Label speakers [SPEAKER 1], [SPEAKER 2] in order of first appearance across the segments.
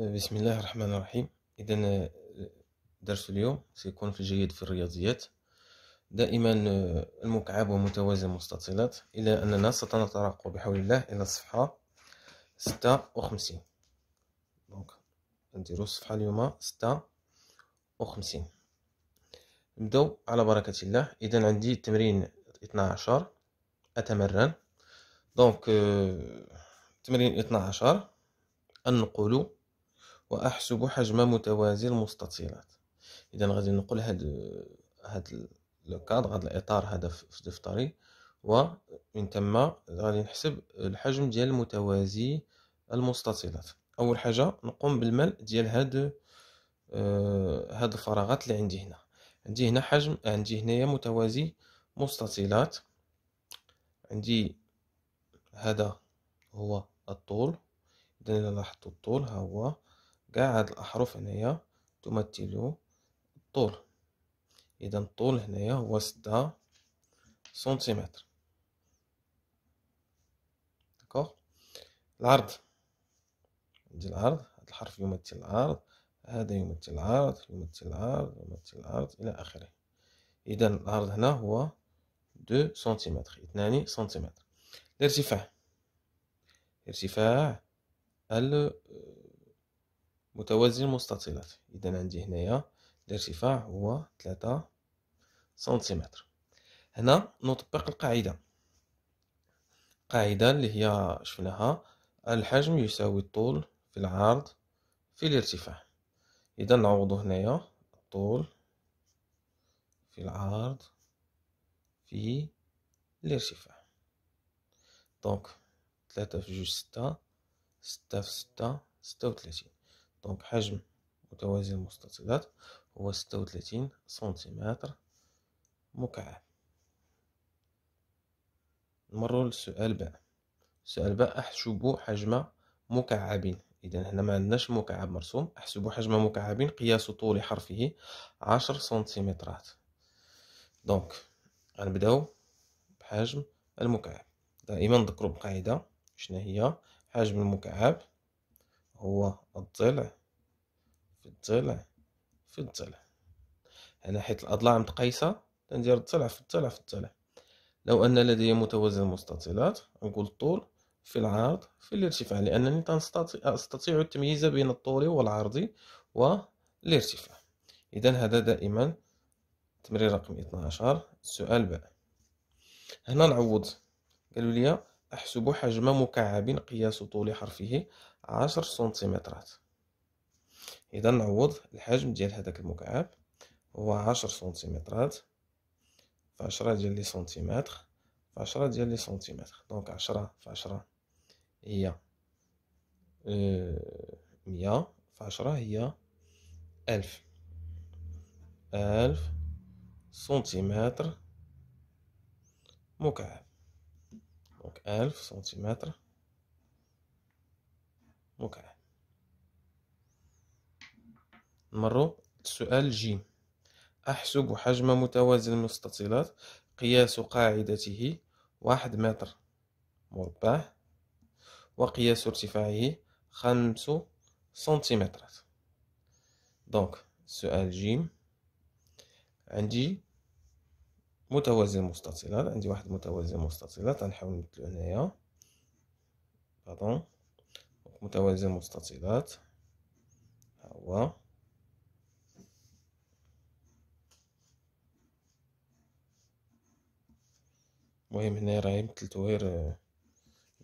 [SPEAKER 1] بسم الله الرحمن الرحيم اذا آه، درس اليوم سيكون في الجيد في الرياضيات دائما آه، المكعب ومتوازن مستطيلات الى اننا سنتطرق بحول الله الى الصفحه 56 دونك نديرو الصفحه اليوم 56 نبداو على بركه الله اذا عندي آه، تمرين 12 اتمرن دونك تمرين 12 انقلوا واحسب حجم متوازي المستطيلات اذا غادي نقول هاد هاد لو هاد الاطار هذا في دفتري ومن ثم غادي نحسب الحجم ديال متوازي المستطيلات اول حاجه نقوم بالملء ديال هاد آه، هاد الفراغات اللي عندي هنا عندي هنا حجم عندي هنايا متوازي مستطيلات عندي هذا هو الطول اذا لاحظتوا الطول ها هو كاع هاد الأحرف هنايا تمثل الطول إذا الطول هنايا هو ستة سنتيمتر داكوغ العرض عندي العرض هذا الحرف يمثل العرض هذا يمثل العرض يمثل العرض يمثل العرض إلى آخره إذا العرض هنا هو دو سنتيمتر 2 سنتيمتر الارتفاع ارتفاع ال متوازي المستطيلات اذا عندي هنايا الارتفاع هو 3 سنتيمتر هنا نطبق القاعده قاعده اللي هي شفناها الحجم يساوي الطول في العرض في الارتفاع اذا نعوض هنايا الطول في العرض في الارتفاع دونك ثلاثة في جوج ستة ستة في ستة ستة دونك حجم متوازي المستطيلات هو ستة وتلاتين سنتيمتر مكعب نمرو للسؤال باء السؤال باء احسبوا حجم مكعبين اذا هنا ما عندناش مكعب مرسوم احسبوا حجم مكعبين قياس طول حرفه عشر سنتيمترات دونك غنبداو بحجم المكعب دائما نذكروا بقاعده شنو هي حجم المكعب هو الضلع في الضلع في الضلع هنا حيت الأضلاع متقيسه تندير الضلع في الضلع في الضلع لو أن لدي متوازن مستطيلات نقول الطول في العرض في الارتفاع لأنني أستطيع التمييز بين الطول والعرض والارتفاع إذا هذا دائما تمرير رقم 12 سؤال باء هنا نعوض قالوا لي أحسب حجم مكعب قياس طول حرفه عشر سنتيمترات اذا نعوض الحجم ديال هذاك المكعب هو عشر سنتيمترات في عشرة ديال لي سنتيمتر في عشرة ديال لي سنتيمتر دونك عشرة في عشرة هي آه، مية في عشرة هي ألف ألف سنتيمتر مكعب دونك ألف سنتيمتر مو مروا السؤال ج أحسب حجم متوازي المستطيلات قياس قاعدته واحد متر مربع وقياس ارتفاعه خمس سنتيمترات دونك سؤال ج عندي متوازي المستطيلات عندي واحد متوازي المستطيلات غنحاول نبدلو هنايا باردون متوازي مستطيلات ها هو المهم هنا راهي يمثل تطوير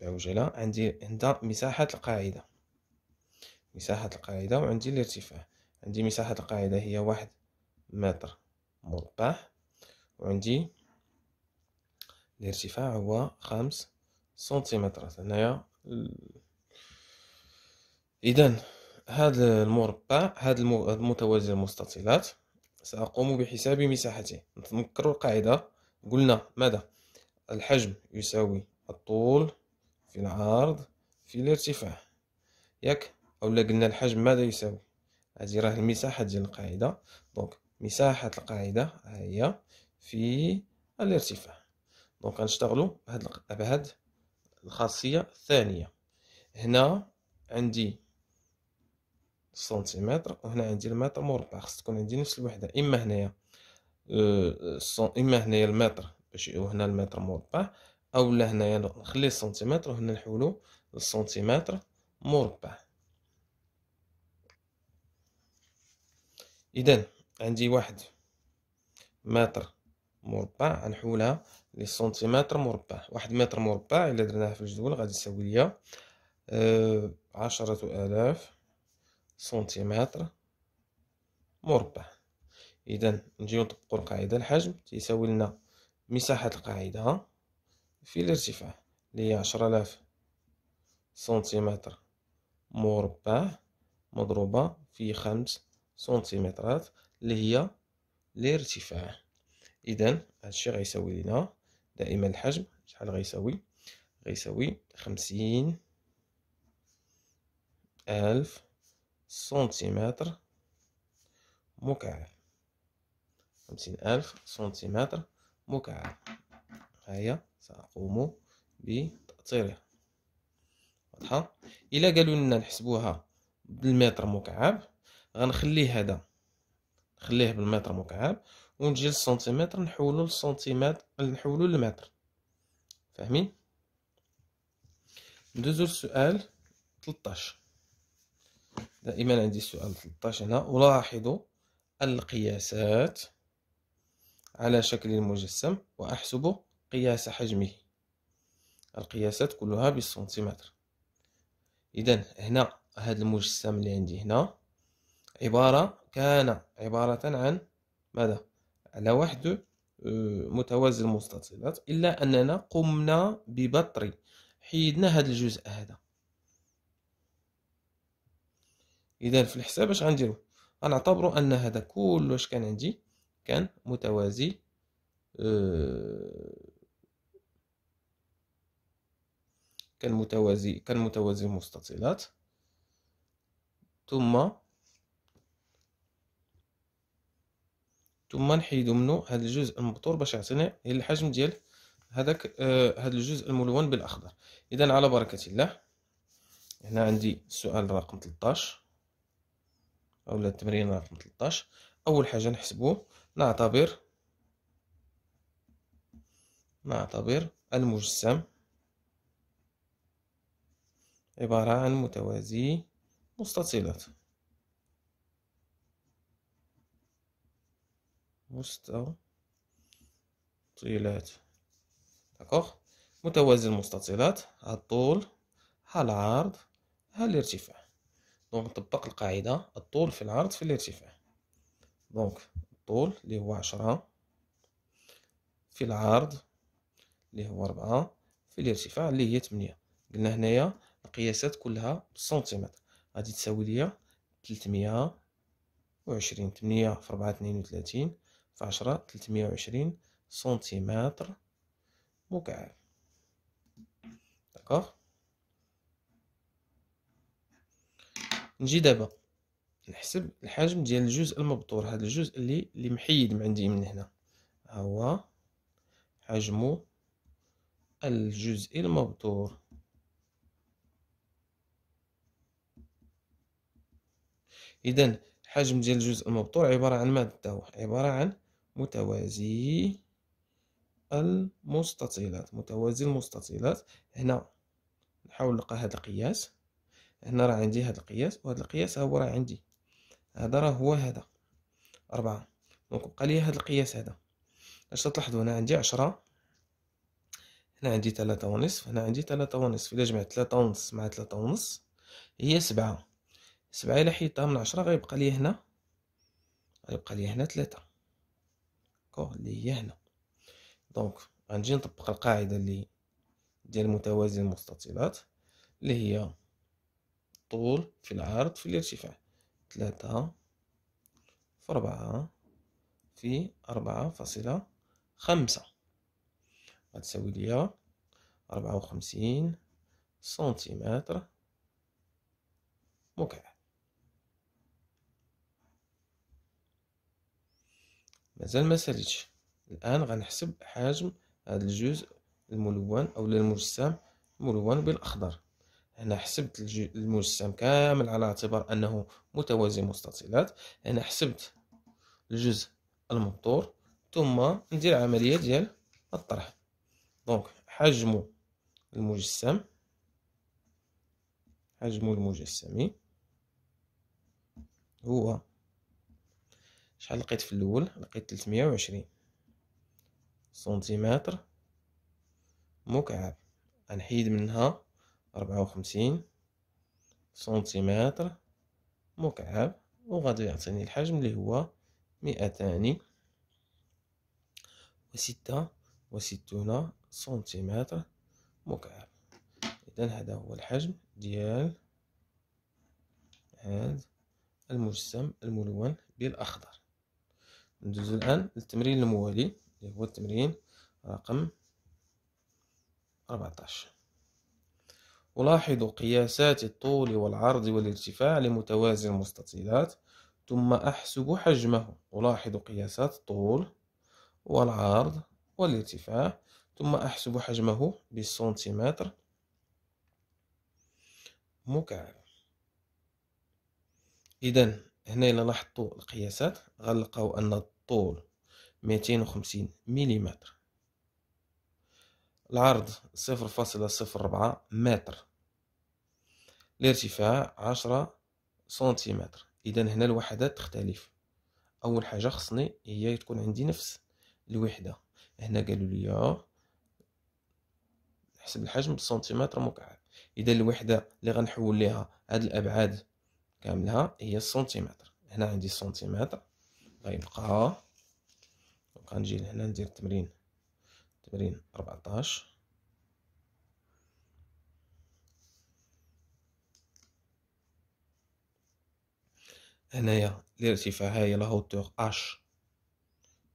[SPEAKER 1] العجلة عندي هنا مساحة القاعدة مساحة القاعدة وعندي الارتفاع عندي مساحة القاعدة هي واحد متر مربع وعندي الارتفاع هو خمس سنتيمترات هنايا إذا هذا المربع هذا المتوازي المستطيلات سأقوم بحساب مساحته نذكر القاعدة قلنا ماذا الحجم يساوي الطول في العرض في الارتفاع ياك أولا قلنا الحجم ماذا يساوي هذه راه المساحة ديال القاعدة دونك مساحة القاعدة هي في الارتفاع دونك غنشتغلو بهذه بهاد الخاصية الثانية هنا عندي سنتيمتر وهنا عندي المتر مربع خص تكون عندي نفس الوحده اما هنايا آه، آه، اما هنايا المتر باش وهنا المتر مربع او لا هنايا نخلي سنتيمتر وهنا نحولو للسنتيمتر مربع اذا عندي واحد متر مربع نحولها لسنتيمتر مربع واحد متر مربع الا درناها في الجدول غادي يساوي ليا آه، عشرة آلاف سنتيمتر مربع اذا نجيو نطبقوا القاعده الحجم تساوي لنا مساحه القاعده في الارتفاع اللي هي 10000 سنتيمتر مربع مضروبه في 5 سنتيمترات اللي هي الارتفاع اذا هادشي غيساوي لنا دائما الحجم شحال غيساوي غيساوي خمسين ألف سنتيمتر مكعب خمسين ألف سنتيمتر مكعب هيا سأقوم بتأطيرها واضحة إلا قالوا لنا نحسبوها بالمتر مكعب غنخليه هذا نخليه بالمتر مكعب ونجي للسنتيمتر نحولو للسنتيمتر نحولو للمتر فاهمين ندوزو للسؤال 13 دائما عندي السؤال 13 هنا ألاحظ القياسات على شكل المجسم وأحسب قياس حجمه القياسات كلها بالسنتيمتر إذا هنا هذا المجسم اللي عندي هنا عبارة كان عبارة عن ماذا على واحد آه، متوازي المستطيلات إلا أننا قمنا ببطر حيدنا هذا الجزء هذا اذا في الحساب اش غنديرو غنعتبروا ان هذا كل كان عندي كان متوازي آه، كان متوازي كان متوازي المستطيلات ثم ثم نحيدو منو هذا الجزء المبطور باش يعطيني الحجم ديال هذاك هذا آه، الجزء الملون بالاخضر اذا على بركه الله هنا عندي السؤال رقم 13 أولا التمرين رقم 13 أول حاجة نحسبو نعتبر نعتبر المجسم عبارة عن متوازي مستطيلات مستطيلات داكوغ متوازي المستطيلات ها الطول ها العرض ها الارتفاع دونك نطبق القاعدة الطول في العرض في الارتفاع دونك الطول اللي هو عشرة في العرض اللي هو ربعة في الارتفاع اللي هي تمنية قلنا هنايا القياسات كلها بالسنتيمتر غادي تساوي ليا تلتمية وعشرين تمنية في ربعة اثنين وثلاثين في عشرة تلتمية وعشرين سنتيمتر مكعب داكوغ نجي دابا نحسب الحجم ديال الجزء المبتور هذا الجزء اللي اللي محيد من عندي من هنا هو حجم الجزء المبتور اذا الحجم ديال الجزء المبتور عباره عن ماذا هو عباره عن متوازي المستطيلات متوازي المستطيلات هنا نحاول نلقى هذا القياس هنا راه عندي هذا القياس وهذا القياس هو راه عندي هذا راه هو هذا أربعة دونك بقى لي هذا القياس هذا اش تلاحظوا هنا عندي عشرة هنا عندي ثلاثة ونصف هنا عندي ثلاثة ونصف إلا جمعت ثلاثة ونص مع ثلاثة ونص هي سبعة سبعة إلا حيدتها من عشرة غيبقى لي هنا غيبقى لي هنا ثلاثة كو اللي هي هنا دونك غنجي نطبق القاعدة اللي ديال متوازي المستطيلات اللي هي الطول في العرض في الارتفاع ثلاثة في أربعة في أربعة فاصلة خمسة غتساوي ليا أربعة وخمسين سنتيمتر مكعب مازال ما ساليتش الآن غنحسب حجم هذا الجزء الملون أو المجسم الملون بالأخضر هنا حسبت المجسم كامل على اعتبار أنه متوازي مستطيلات هنا حسبت الجزء المبطور ثم ندير عملية ديال الطرح دونك حجم المجسم حجم المجسم هو شحال لقيت في الاول لقيت 320 سنتيمتر مكعب غنحيد منها ربعة وخمسين سنتيمتر مكعب وغادي يعطيني الحجم اللي هو مئتان وستة وستون سنتيمتر مكعب إذا هذا هو الحجم ديال هذا المجسم الملون بالأخضر ندوز الآن للتمرين الموالي اللي هو التمرين رقم 14 ألاحظ قياسات الطول والعرض والارتفاع لمتوازي المستطيلات ثم أحسب حجمه ألاحظ قياسات الطول والعرض والارتفاع ثم أحسب حجمه بالسنتيمتر مكعب إذا هنا إلا لاحظتوا القياسات غلقوا أن الطول 250 مليمتر العرض صفر فاصلة صفر ربعة متر الارتفاع عشرة سنتيمتر إذا هنا الوحدات تختلف أول حاجة خصني هي تكون عندي نفس الوحدة هنا قالوا لي نحسب الحجم سنتيمتر مكعب إذا الوحدة اللي غنحول ليها هاد الأبعاد كاملها هي السنتيمتر هنا عندي السنتيمتر غيبقى دونك غنجي لهنا ندير التمرين وعشرين أربعتاش هنايا الارتفاع هاي لا هوتور اش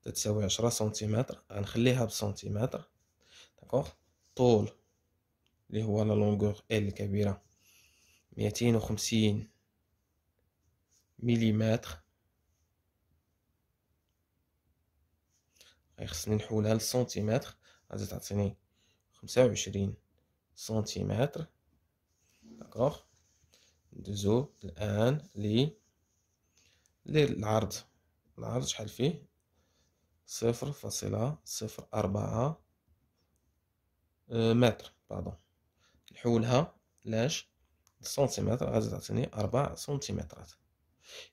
[SPEAKER 1] تتساوي عشرة سنتيمتر غنخليها بسنتيمتر داكوغ طول اللي هو لا لونغور ال الكبيرة ميتين وخمسين مليمتر يعني خصني نحولها للسنتيمتر غادي تعطيني خمسة وعشرين سنتيمتر داكوغ ندوزو الان لي للعرض العرض شحال فيه صفر فاصلة صفر أربعة متر باردون نحولها لاش سنتيمتر غادي تعطيني أربع سنتيمترات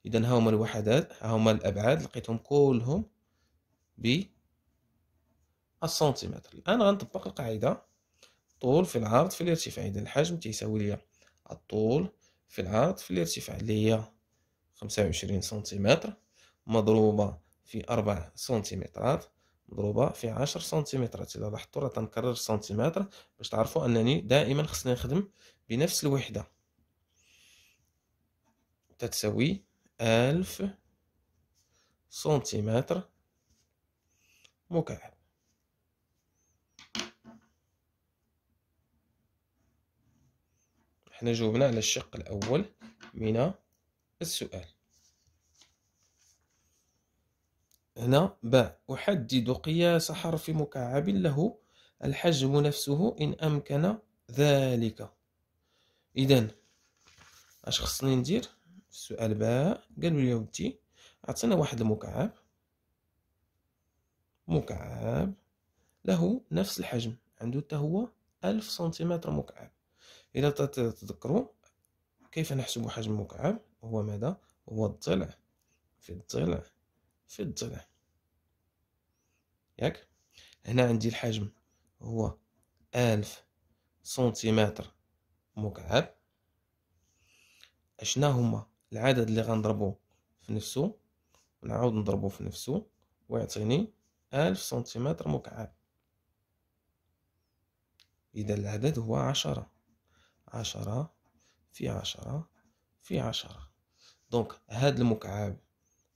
[SPEAKER 1] إذا هاهما الوحدات هاهما الأبعاد لقيتهم كلهم ب السنتيمتر الان غنطبق القاعده طول في العرض في الارتفاع اذا الحجم تيساوي ليا الطول في العرض في الارتفاع اللي هي 25 سنتيمتر مضروبه في 4 سنتيمترات مضروبه في 10 سنتيمترات الا لاحظتوا راه تنكرر السنتيمتر باش تعرفوا انني دائما خصني نخدم بنفس الوحده تتساوي ألف سنتيمتر مكعب احنا جاوبنا على الشق الأول من السؤال هنا باء أحدد قياس حرف مكعب له الحجم نفسه إن أمكن ذلك إذا اش خصني ندير السؤال باء قالوا لي ودي عطينا واحد المكعب مكعب له نفس الحجم عنده حتى هو ألف سنتيمتر مكعب إذا تتذكروا كيف نحسب حجم مكعب هو ماذا هو الضلع في الضلع في الضلع ياك هنا عندي الحجم هو ألف سنتيمتر مكعب اشنا هما العدد اللي غنضربو في نفسه ونعاود نضربو في نفسه ويعطيني ألف سنتيمتر مكعب إذا العدد هو عشرة عشرة في عشرة في عشرة دونك هاد المكعب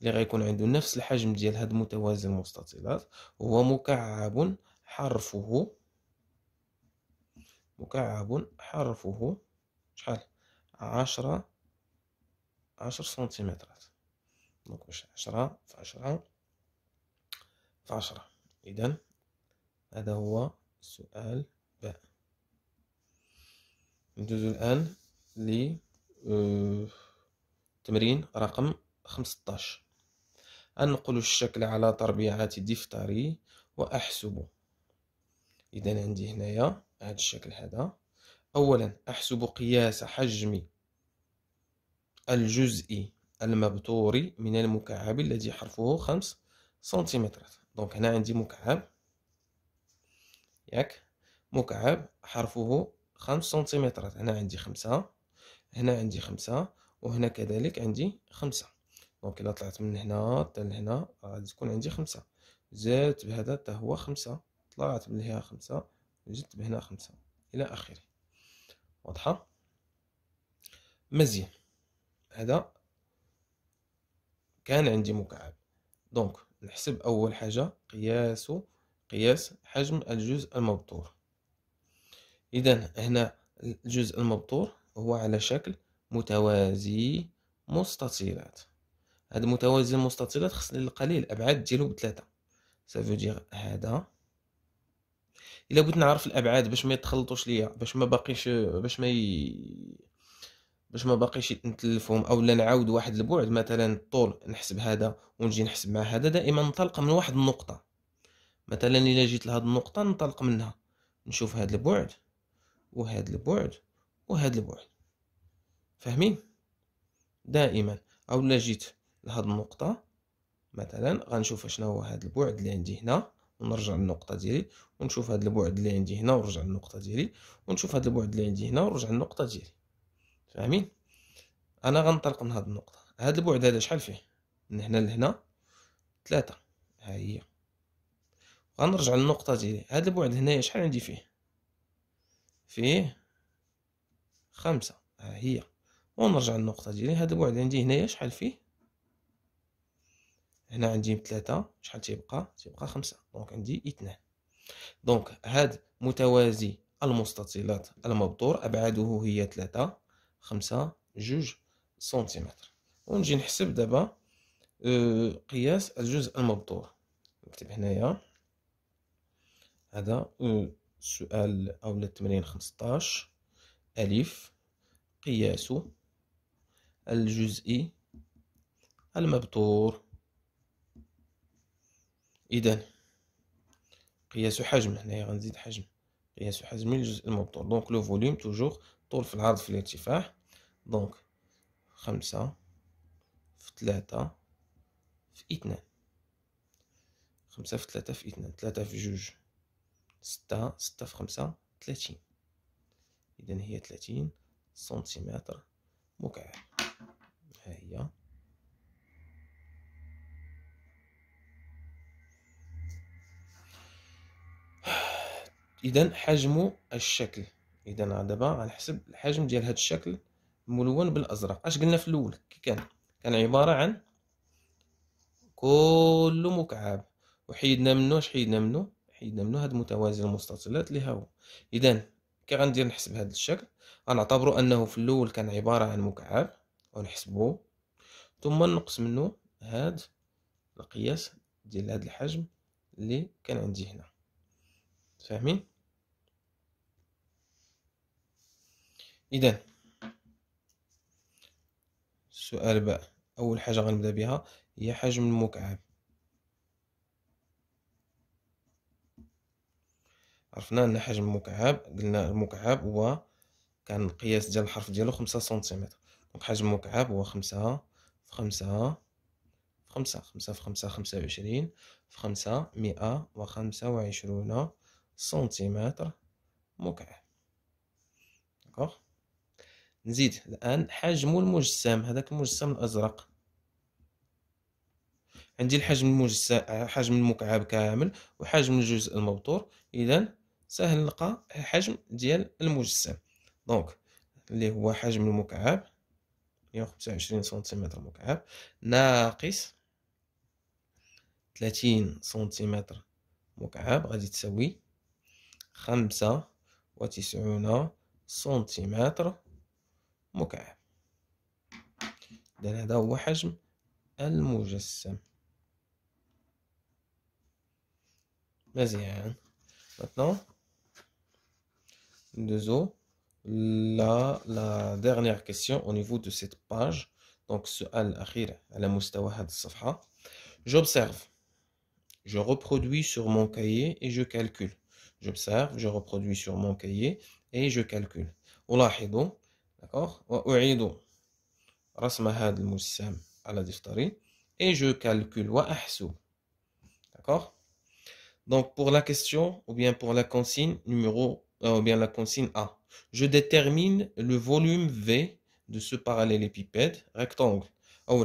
[SPEAKER 1] اللي غيكون عنده نفس الحجم ديال هاد متوازي المستطيلات هو مكعب حرفه مكعب حرفه شحال عشرة عشر سنتيمترات دونك واش عشرة في عشرة في عشرة إذا هذا هو السؤال ندوزو الآن لتمرين آه، رقم 15 أنقل الشكل على طربيعة دفتري وأحسب إذا عندي هنايا هذا الشكل هذا أولا أحسب قياس حجم الجزء المبتور من المكعب الذي حرفه خمس سنتيمترات دونك هنا عندي مكعب ياك مكعب حرفه خمس سنتيمترات هنا عندي خمسة هنا عندي خمسة وهنا كذلك عندي خمسة دونك إلا طلعت من هنا حتى لهنا غادي تكون عندي خمسة زادت بهذا حتى هو خمسة طلعت من هنا خمسة زدت بهنا خمسة إلى آخره واضحة مزيان هذا كان عندي مكعب دونك نحسب أول حاجة قياس قياس حجم الجزء المبتور إذا هنا الجزء المبطور هو على شكل متوازي مستطيلات هاد متوازي المستطيلات خصني نلقى ليه الأبعاد ديالو بثلاثة دير هذا الا بغيت نعرف الابعاد باش ما يتخلطوش ليا باش ما باقيش باش ما ي... باش ما باقيش نتلفهم او نعاود واحد البعد مثلا الطول نحسب هذا ونجي نحسب مع هذا دائما ننطلق من واحد النقطه مثلا الا جيت لهاد النقطه ننطلق منها نشوف هاد البعد وهاد البعد وهاد البعد فاهمين دائما او جيت لهاد النقطه مثلا غنشوف شنو هو هاد البعد اللي عندي هنا ونرجع للنقطه ديالي ونشوف هاد البعد اللي عندي هنا ونرجع للنقطه ديالي ونشوف هاد البعد اللي عندي هنا ونرجع للنقطه ديالي فاهمين انا غنطلق من هاد النقطه هاد البعد هذا شحال فيه من هنا لهنا ثلاثة ها هي غنرجع للنقطه ديالي هاد البعد هنايا شحال عندي فيه فيه خمسة ها هي ونرجع للنقطة ديالي هذا البعد عندي هنايا شحال فيه هنا عندي ثلاثة شحال تيبقى تيبقى خمسة دونك عندي اثنان دونك هاد متوازي المستطيلات المبطور أبعاده هي ثلاثة خمسة جوج سنتيمتر ونجي نحسب دابا آه، قياس الجزء المبطور نكتب هنايا هذا آه، السؤال أو التمرين 15 ألف قياس الجزئي المبتور إذا قياس حجم هنايا غنزيد حجم قياس حجم الجزء المبتور دونك لو فوليوم توجور طول في العرض في الارتفاع دونك خمسة في ثلاثة في اثنان خمسة في ثلاثة في اثنان ثلاثة في جوج ستة ستة في خمسة ثلاثين إذا هي ثلاثين سنتيمتر مكعب ها هي اذا حجم الشكل اذا دابا غنحسب الحجم ديال هاد الشكل ملون بالازرق اش قلنا في الاول كي كان كان عباره عن كل مكعب وحيدنا منه اش حيدنا منه حيدنا منو هاد متوازي المستطيلات اللي هو اذا كي غندير نحسب هذا الشكل غنعتبروا انه في الاول كان عباره عن مكعب ونحسبو ثم نقص منه هاد القياس ديال هاد الحجم اللي كان عندي هنا فاهمين اذا السؤال بقى اول حاجه غنبدا بها هي حجم المكعب عرفنا ان حجم المكعب قلنا المكعب هو كان القياس ديال الحرف ديالو خمسة سنتيمتر دونك حجم المكعب هو خمسة في خمسة في خمسة خمسة في خمسة خمسة وعشرين في خمسة مئة وخمسة وعشرون سنتيمتر مكعب دكوغ نزيد الان حجم المجسم هذاك المجسم الازرق عندي الحجم المجسم حجم المكعب كامل وحجم الجزء المبتور اذا ساهل نلقى حجم ديال المجسم دونك اللي هو حجم المكعب 125 سنتيمتر مكعب ناقص 30 سنتيمتر مكعب غادي تساوي خمسة وتسعون سنتيمتر مكعب إذا هذا هو حجم المجسم مزيان مثلا De zo, la dernière question au niveau de cette page, donc J'observe, je reproduis sur mon cahier et je calcule. J'observe, je reproduis sur mon cahier et je calcule. D'accord Et je calcule. D'accord Donc pour la question ou bien pour la consigne numéro euh, ou bien la consigne A. Je détermine le volume V de ce parallélépipède rectangle. Euh,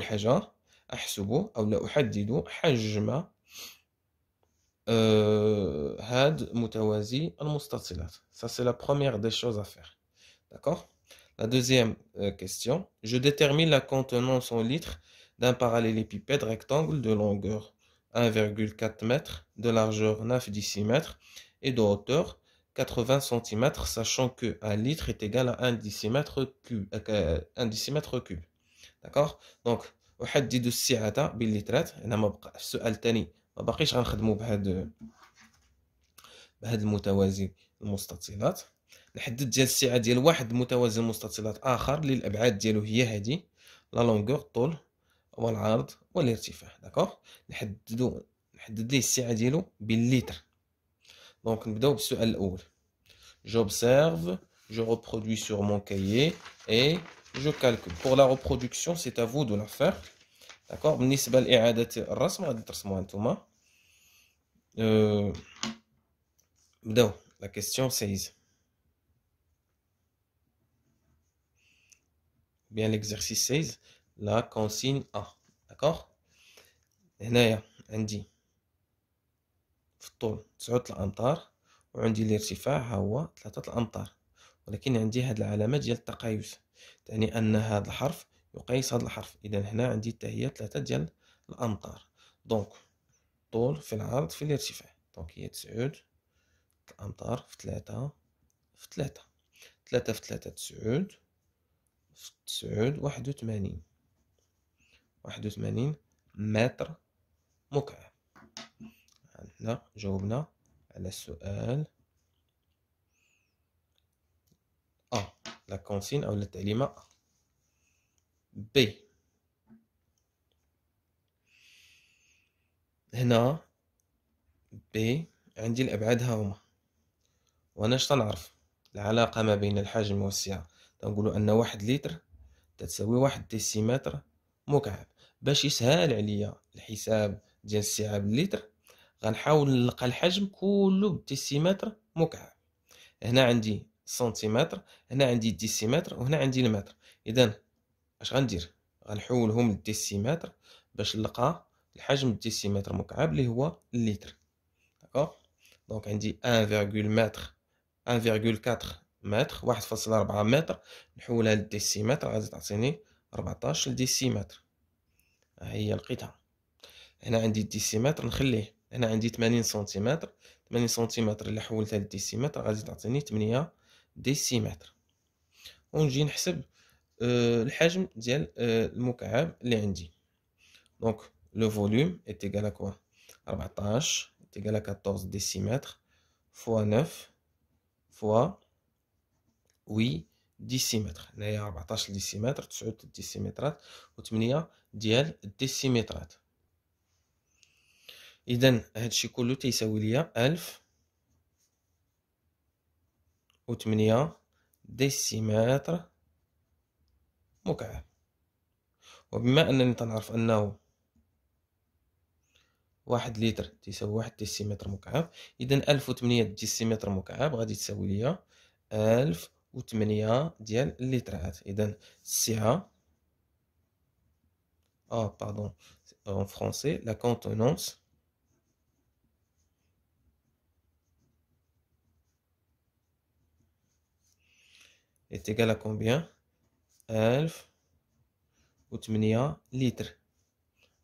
[SPEAKER 1] Ça c'est la première des choses à faire. D'accord La deuxième euh, question, je détermine la contenance en litres d'un parallélépipède rectangle de longueur 1,4 m, de largeur 9 m et de hauteur 80 cm, sachant que 1 litre est égal à 1 décimètre cube. 1 euh, euh, décimètre cube. D'accord Donc, أحدد السعة باللترات هنا ما بقى السؤال الثاني ما باقيش غنخدمو بهاد بهاد المتوازي المستطيلات نحدد ديال السعة ديال واحد متوازي المستطيلات آخر اللي الأبعاد ديالو هي هادي لا لونغور الطول والعرض والارتفاع داكوغ نحددو نحدد ليه السعة ديالو باللتر Donc, nous J'observe, je reproduis sur mon cahier et je calcule. Pour la reproduction, c'est à vous de la faire. D'accord بالنسبة لإعادة الرسم 16 bien l'exercice 16 la consigne A d'accord هنايا عندي في الطول تسعة الأمتار وعندي الارتفاع ها هو ثلاثة الأمتار ولكن عندي هاد العلامة ديال التقايس تعني أن هاد الحرف يقيس هاد الحرف إذا هنا عندي حتى هي ثلاثة ديال الأمتار دونك الطول في العرض في الارتفاع دونك هي تسعود الأمتار في ثلاثة في ثلاثة ثلاثة في ثلاثة تسعود في تسعود واحد وثمانين واحد وثمانين متر مكعب عندنا جاوبنا على السؤال أ لا كونسين أو التعليمة بي هنا بي عندي الأبعاد ها هما وأنا اش تنعرف العلاقة ما بين الحجم والسعة تنقولوا أن واحد لتر تتساوي واحد ديسيمتر مكعب باش يسهل عليا الحساب ديال السعة باللتر غنحاول نلقى الحجم كله بديسيمتر مكعب هنا عندي سنتيمتر هنا عندي الديسيمتر وهنا عندي المتر اذا اش غندير غنحولهم للديسيمتر باش نلقى الحجم ديسيمتر مكعب اللي هو اللتر داكوغ دونك عندي 1.4 متر 1.4 متر 1.4 متر نحولها للديسيمتر غادي تعطيني 14 ديسيمتر ها هي لقيتها هنا عندي الديسيمتر نخليه انا عندي 80 سنتيمتر 80 سنتيمتر اللي حولتها للديسيمتر غادي تعطيني 8 ديسيمتر ونجي نحسب آه، الحجم ديال آه، المكعب اللي عندي دونك لو فوليوم ايتيغال ا كوا 14 ايتيغال ا 14 ديسيمتر فوا 9 فوا 8 ديسيمتر هنايا 14 ديسيمتر 9 ديسيمترات و8 ديال الديسيمترات اذا هادشي كله تيساوي ليا ألف وثمانية ديسيمتر مكعب وبما انني تنعرف انه واحد لتر تيساوي واحد ديسيمتر مكعب اذا ألف وثمانية ديسيمتر مكعب غادي تساوي ليا ألف وثمانية ديال اللترات اذا السعه اه باردون en français la contenance est égal à ألف وثمانية لتر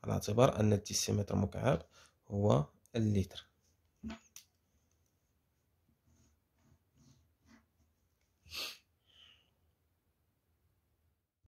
[SPEAKER 1] على اعتبار أن الديسيمتر مكعب هو اللتر